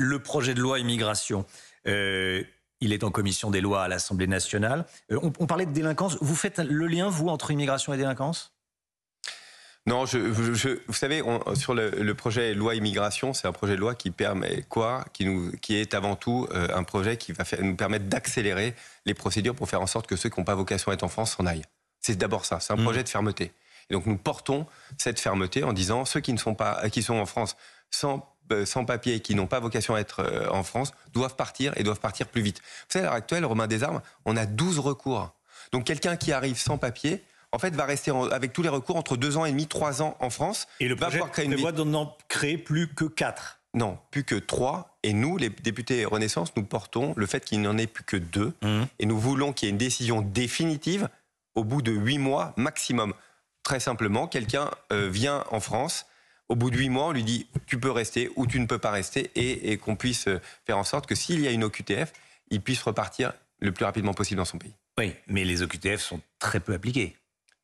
le projet de loi immigration. Euh, il est en commission des lois à l'Assemblée nationale. Euh, on, parlait de délinquance. Vous faites le lien, vous, entre immigration et délinquance non, je, vous savez, sur le, projet loi immigration, c'est un projet de loi qui permet quoi qui, nous, qui est avant tout euh, un projet qui va nous permettre d'accélérer les procédures pour faire en sorte que ceux qui n'ont pas vocation à être en France s'en aillent. C'est d'abord ça, c'est un mmh. projet de fermeté. donc nous portons cette fermeté en disant ceux qui ne sont pas, qui sont en France sans euh, sans papiers qui n'ont pas vocation à être euh, en France doivent partir et doivent partir plus vite. Vous savez, à l'heure actuelle, Romain Desarmes, on a 12 recours. Donc quelqu'un qui arrive sans papier, en fait, va rester avec tous les recours entre 2 ans et demi, 3 ans en France. Et le projet va pouvoir créer d'en créer plus que 4 non, plus que 3. Et nous, les députés Renaissance, nous portons le fait qu'il n'y en ait plus que 2. Mmh. Et nous voulons qu'il y ait une décision définitive au bout de 8 mois maximum. Très simplement, quelqu'un euh, vient en France, au bout de huit mois, on lui dit tu peux rester ou tu ne peux pas rester et, qu'on puisse euh, faire en sorte que s'il y a une OQTF, il puisse repartir le plus rapidement possible dans son pays. Oui, mais les OQTF sont très peu appliqués.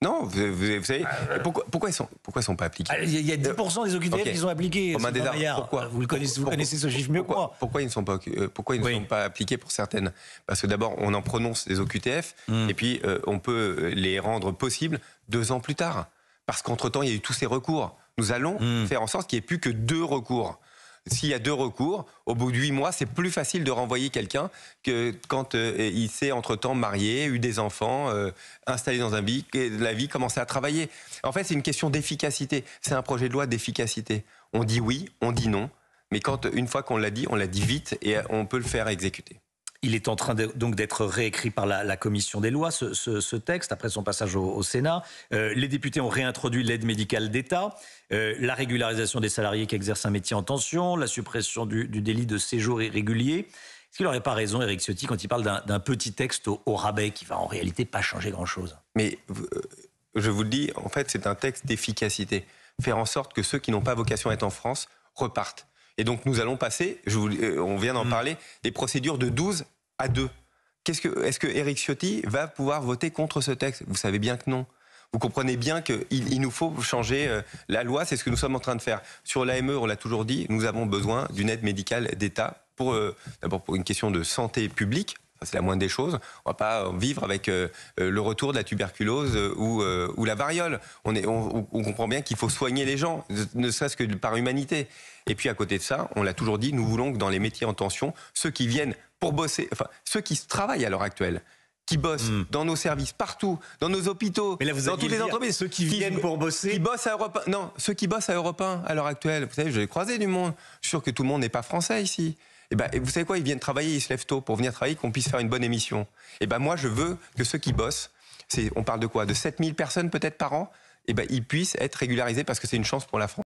Non, vous, savez, ah, pourquoi, ils sont, sont pas appliqués ah, Il y, a 10% euh, des OQTF qui sont appliqués. Comme pourquoi Vous, le connaissez, vous connaissez ce chiffre mieux que Pourquoi ils ne sont pas, euh, pourquoi ils pas appliqués pour certaines Parce que d'abord, on en prononce des OQTF, hmm. et puis on peut les rendre possibles deux ans plus tard. Parce qu'entre-temps, il y a eu tous ces recours. Nous allons hmm. faire en sorte qu'il n'y ait plus que deux recours. S'il y a deux recours, au bout de huit mois, c'est plus facile de renvoyer quelqu'un que quand euh, il s'est entre-temps marié, eu des enfants, euh, installé dans un vie, la vie, commencé à travailler. En fait, c'est une question d'efficacité. C'est un projet de loi d'efficacité. On dit oui, on dit non. Mais quand, une fois qu'on l'a dit, on l'a dit vite et on peut le faire exécuter. Il est en train donc d'être réécrit par la, commission des lois, ce, texte, après son passage au, Sénat. Euh, les députés ont réintroduit l'aide médicale d'État, euh, la régularisation des salariés qui exercent un métier en tension, la suppression du, délit de séjour irrégulier. Est-ce qu'il n'aurait pas raison, Eric Ciotti, quand il parle d'un petit texte au, rabais qui va en réalité pas changer grand-chose Mais euh, je vous le dis, en fait, c'est un texte d'efficacité. Faire en sorte que ceux qui n'ont pas vocation à être en France repartent. Et donc nous allons passer, je vous, on vient d'en mm. parler, des procédures de 12 à deux. est-ce que Eric Ciotti va pouvoir voter contre ce texte Vous savez bien que non. Vous comprenez bien qu'il nous faut changer euh, la loi, c'est ce que nous sommes en train de faire. Sur l'AME, on l'a toujours dit, nous avons besoin d'une aide médicale d'État pour euh, d'abord pour une question de santé publique, c'est la moindre des choses. On va pas euh, vivre avec euh, euh, le retour de la tuberculose ou, la variole. On, comprend bien qu'il faut soigner les gens, ne serait-ce que par humanité. Et puis à côté de ça, on l'a toujours dit, nous voulons que dans les métiers en tension, ceux qui viennent pour bosser, enfin ceux qui travaillent à l'heure actuelle, qui bossent hmm. dans nos services, partout, dans nos hôpitaux, dans toutes les entreprises. Ceux qui, viennent pour bosser. Qui à Europe Non, ceux qui bossent à Europe 1 à l'heure actuelle. Vous savez, j'ai croisé du monde. Je suis sûr que tout le monde n'est pas français ici. Eh ben, et ben, vous savez quoi, ils viennent travailler, ils se lèvent tôt pour venir travailler, qu'on puisse faire une bonne émission. Et eh ben, moi, je veux que ceux qui bossent, on parle de quoi De 7000 personnes peut-être par an, et eh ben, ils puissent être régularisés parce que c'est une chance pour la France.